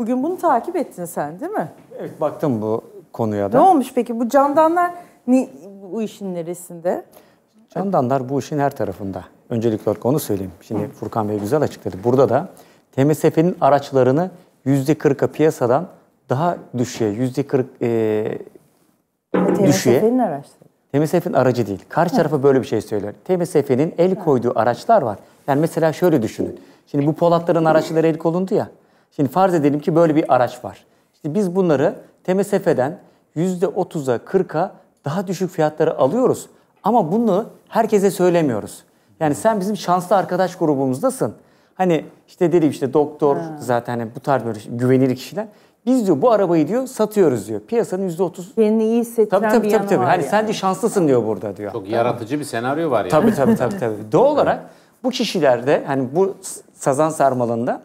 Bugün bunu takip ettin sen değil mi? Evet baktım bu konuya da. Ne olmuş peki bu candanlar ni, bu işin neresinde? Candanlar bu işin her tarafında. Öncelikle olarak onu söyleyeyim. Şimdi Hı. Furkan Bey güzel açıkladı. Burada da TMSF'nin araçlarını %40'a piyasadan daha düşüğe, %40 e, TMSF'nin düşüğe. TMSF'nin araçları. TMSF'nin aracı değil. Karşı tarafa böyle bir şey söylüyor. TMSF'nin el koyduğu araçlar var. Yani mesela şöyle düşünün. Şimdi bu Polatların araçları el kolundu ya. Şimdi farz edelim ki böyle bir araç var. İşte biz bunları TMSF'den %30'a 40'a daha düşük fiyatları alıyoruz. Ama bunu herkese söylemiyoruz. Yani sen bizim şanslı arkadaş grubumuzdasın. Hani işte dedim işte doktor ha. zaten hani bu tarz böyle güvenilir kişiler. Biz diyor bu arabayı diyor satıyoruz diyor. Piyasanın yüzde otuz. Kendini iyi hissettiren tabii, tabii, bir tabii, tabii. Hani yani. sen de şanslısın diyor burada diyor. Çok yaratıcı tamam. bir senaryo var yani. Tabii tabii tabii. tabii. Doğal olarak bu kişilerde hani bu sazan sarmalında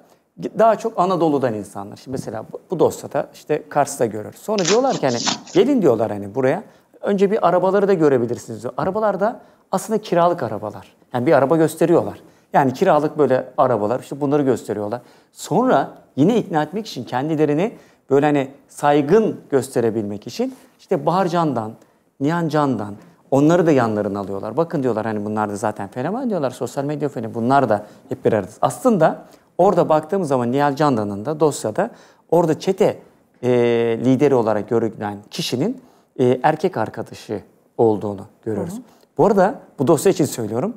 daha çok Anadolu'dan insanlar. Şimdi mesela bu, dosyada işte Kars'ta görür. Sonra diyorlar ki hani gelin diyorlar hani buraya. Önce bir arabaları da görebilirsiniz diyor. Arabalar da aslında kiralık arabalar. Yani bir araba gösteriyorlar. Yani kiralık böyle arabalar işte bunları gösteriyorlar. Sonra yine ikna etmek için kendilerini böyle hani saygın gösterebilmek için işte Baharcan'dan, Nihancan'dan onları da yanlarına alıyorlar. Bakın diyorlar hani bunlar da zaten fenomen diyorlar. Sosyal medya fenomeni bunlar da hep bir arada. Aslında Orada baktığımız zaman Nihal Candan'ın da dosyada orada çete e, lideri olarak görülen kişinin e, erkek arkadaşı olduğunu görüyoruz. Hı hı. Bu arada bu dosya için söylüyorum.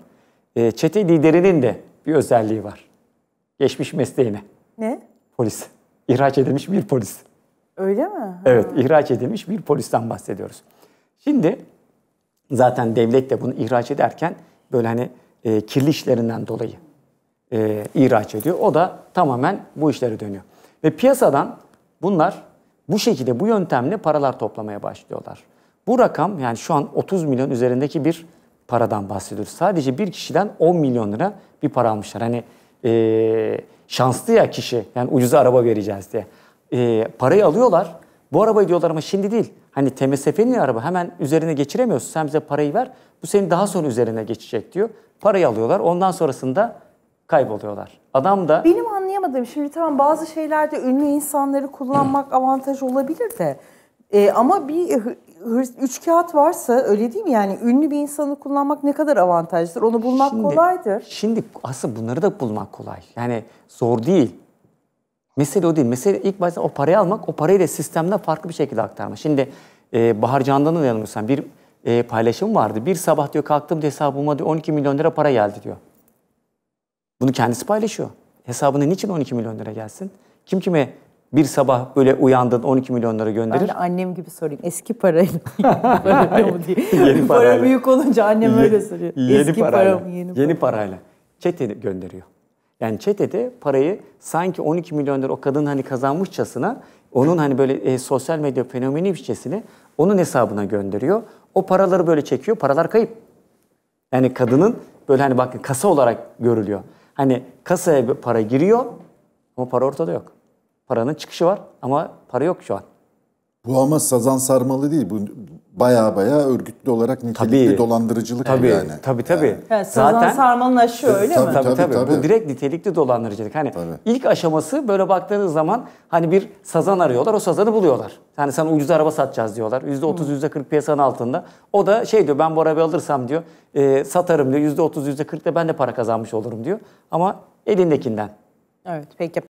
E, çete liderinin de bir özelliği var. Geçmiş mesleğine. Ne? Polis. İhraç edilmiş bir polis. Öyle mi? Ha. Evet, ihraç edilmiş bir polisten bahsediyoruz. Şimdi zaten devlet de bunu ihraç ederken böyle hani e, kirli işlerinden dolayı e, ihraç ediyor. O da tamamen bu işlere dönüyor. Ve piyasadan bunlar bu şekilde bu yöntemle paralar toplamaya başlıyorlar. Bu rakam yani şu an 30 milyon üzerindeki bir paradan bahsediyoruz. Sadece bir kişiden 10 milyon lira bir para almışlar. Hani e, şanslı ya kişi yani ucuza araba vereceğiz diye. E, parayı alıyorlar. Bu arabayı diyorlar ama şimdi değil. Hani TMSF'nin araba hemen üzerine geçiremiyorsun. Sen bize parayı ver. Bu senin daha sonra üzerine geçecek diyor. Parayı alıyorlar. Ondan sonrasında kayboluyorlar. Adam da... Benim anlayamadığım şimdi tamam bazı şeylerde ünlü insanları kullanmak avantaj olabilir de e, ama bir hırs, üç kağıt varsa öyle değil mi? Yani ünlü bir insanı kullanmak ne kadar avantajdır? Onu bulmak şimdi, kolaydır. Şimdi aslında bunları da bulmak kolay. Yani zor değil. Mesele o değil. Mesele ilk başta o parayı almak, o parayı da sistemde farklı bir şekilde aktarma. Şimdi e, Bahar Candan'ın yanılmıyorsam bir e, paylaşım vardı. Bir sabah diyor kalktım hesabıma diyor 12 milyon lira para geldi diyor. Bunu kendisi paylaşıyor. Hesabına niçin 12 milyon lira gelsin? Kim kime bir sabah böyle uyandın 12 milyon lira gönderir. Ben de annem gibi sorayım. Eski parayla yeni parayla. Para büyük olunca annem öyle soruyor. Yeni Eski parayla. Para mı, yeni, yeni para. parayla. Çete gönderiyor. Yani çetede parayı sanki 12 milyon lira o kadın hani kazanmışçasına onun hani böyle e, sosyal medya fenomeni biçesini onun hesabına gönderiyor. O paraları böyle çekiyor. Paralar kayıp. Yani kadının böyle hani bakın kasa olarak görülüyor. Hani kasaya para giriyor ama para ortada yok. Paranın çıkışı var ama para yok şu an. Bu ama sazan sarmalı değil. Bu baya baya örgütlü olarak nitelikli tabii, dolandırıcılık tabii, yani. Tabii tabii. Yani. yani Zaten Sarmal'ın aşı öyle tabii, mi? Tabii tabii, tabii tabii. Bu direkt nitelikli dolandırıcılık. Hani tabii. ilk aşaması böyle baktığınız zaman hani bir sazan arıyorlar, o sazanı buluyorlar. Yani sana ucuz araba satacağız diyorlar. %30 hmm. %40 piyasanın altında. O da şey diyor ben bu arabayı alırsam diyor e, satarım diyor. %30 %40 ile ben de para kazanmış olurum diyor. Ama elindekinden. Evet peki.